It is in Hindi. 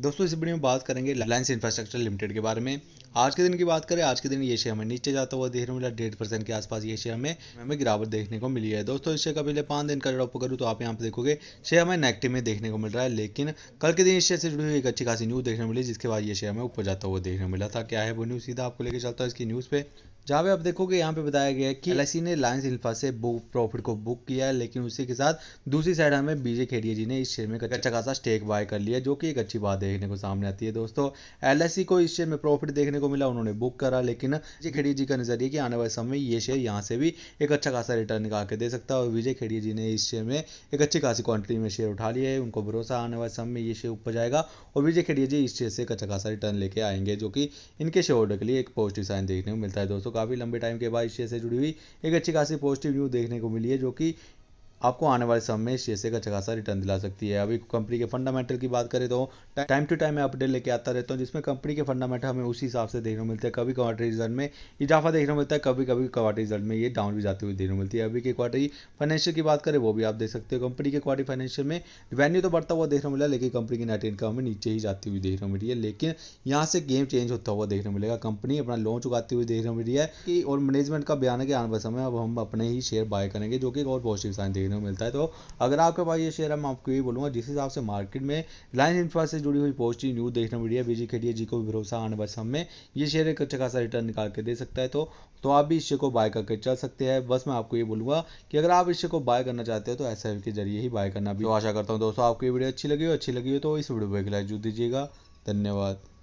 दोस्तों इस वीडियो में बात करेंगे रिलायंस इंफ्रास्ट्रक्चर लिमिटेड के बारे में आज के दिन की बात करें आज के दिन ये शेयर हमें नीचे जाता हुआ देखने को मिला डेढ़ परसेंट के आसपास ये शेयर हमें हमें गिरावट देखने को मिली है दोस्तों इस शेयर का पिछले पाँच दिन का ड्रॉप करूँ तो आप यहाँ पे देखोगे शेयर हमें नेगेटिव में देखने को मिल रहा है लेकिन कल के दिन इस शेयर से जुड़ी हुई एक अच्छी खासी न्यूज़ देखने को मिली जिसके बाद ये शेयर हमें ऊपर जाता हुआ देखने को मिला था क्या है वो न्यूज़ सीधा आपको लेकर चलता है इसकी न्यूज़ पे जहाँ पे आप देखोगे यहाँ पे बताया गया है कि एल ने रिलायंस इल्फा से बुक प्रॉफिट को बुक किया है लेकिन उसी के साथ दूसरी साइड हमें बीजे खेड़िया जी ने इस शेयर में अच्छा खासा स्टेक बाय कर लिया जो कि एक अच्छी बात है देखने को सामने आती है दोस्तों एल को इस शेयर में प्रॉफिट देखने को मिला उन्होंने बुक करा लेकिन विजय खेड़ी जी का नजरिए कि आने वाले समय में ये शेयर यहाँ से भी एक अच्छा खासा रिटर्न निकाल के दे सकता है और विजय खेड़ी जी ने इस शेयर में एक अच्छी खासी क्वांटिटी में शेयर उठा लिया है उनको भरोसा आने वाले समय में ये शेयर ऊपर जाएगा और विजय खेड़ी जी इस शेयर से एक अच्छा खासा रिटर्न लेके आएंगे जो कि इनके शेयर होल्डर के लिए एक पॉजिटिव साइन देखने को मिलता है दोस्तों काफ़ी लंबे टाइम के बाद इस शेयर से जुड़ी हुई एक अच्छी खासी पॉजिटिव न्यूज़ देखने को मिली है जो कि आपको आने वाले समय में शेयर से का चकासा रिटर्न दिला सकती है अभी कंपनी के फंडामेंटल की बात करें तो टाइम टू टाइम मैं अपडेट लेके आता रहता हूँ जिसमें कंपनी के फंडामेंटल हमें उसी हिसाब से देखने को मिलते हैं कभी क्वार्टर रिजल्ट में इजाफा देखने को मिलता है कभी कभी क्वार्टर रिजल्ट में ये डाउन भी जाती हुई देखने को मिलती है अभी के क्वार्टरी फाइनेंशियल की बात करें वो भी आप देख सकते हो कंपनी के क्वार्टर फाइनेंशियल में रेवेन्यू तो बढ़ता हुआ देखने को मिला लेकिन कंपनी की नेट इनकम हमें नीचे ही जाती हुई देखने को मिली है लेकिन यहाँ से गेम चेंज होता हुआ देखने को मिलेगा कंपनी अपना लोन चुकाती हुई देखने को मिली है और मैनेजमेंट का बयान है कि आने वाले समय अब हम अपने ही शेयर बाय करेंगे जो कि और पॉजिटिव साइन देख देखने को मिलता है तो अगर आपके पास ये शेयर है मैं आपको ये बोलूँगा जिस हिसाब से मार्केट में रिलायंस इंफ्रा से जुड़ी हुई पॉजिटिव न्यूज़ देखने मिली है बीजी के जी को भी भरोसा आने वाले समय में ये शेयर एक अच्छा खासा रिटर्न निकाल के दे सकता है तो तो आप भी इस शेयर को बाय करके चल सकते हैं बस मैं आपको ये बोलूँगा कि अगर आप इस शेयर को बाय करना चाहते हो तो एस के जरिए ही बाय करना भी तो आशा करता हूँ दोस्तों आपको ये वीडियो अच्छी लगी हो अच्छी लगी हो तो इस वीडियो को एक लाइक जो दीजिएगा धन्यवाद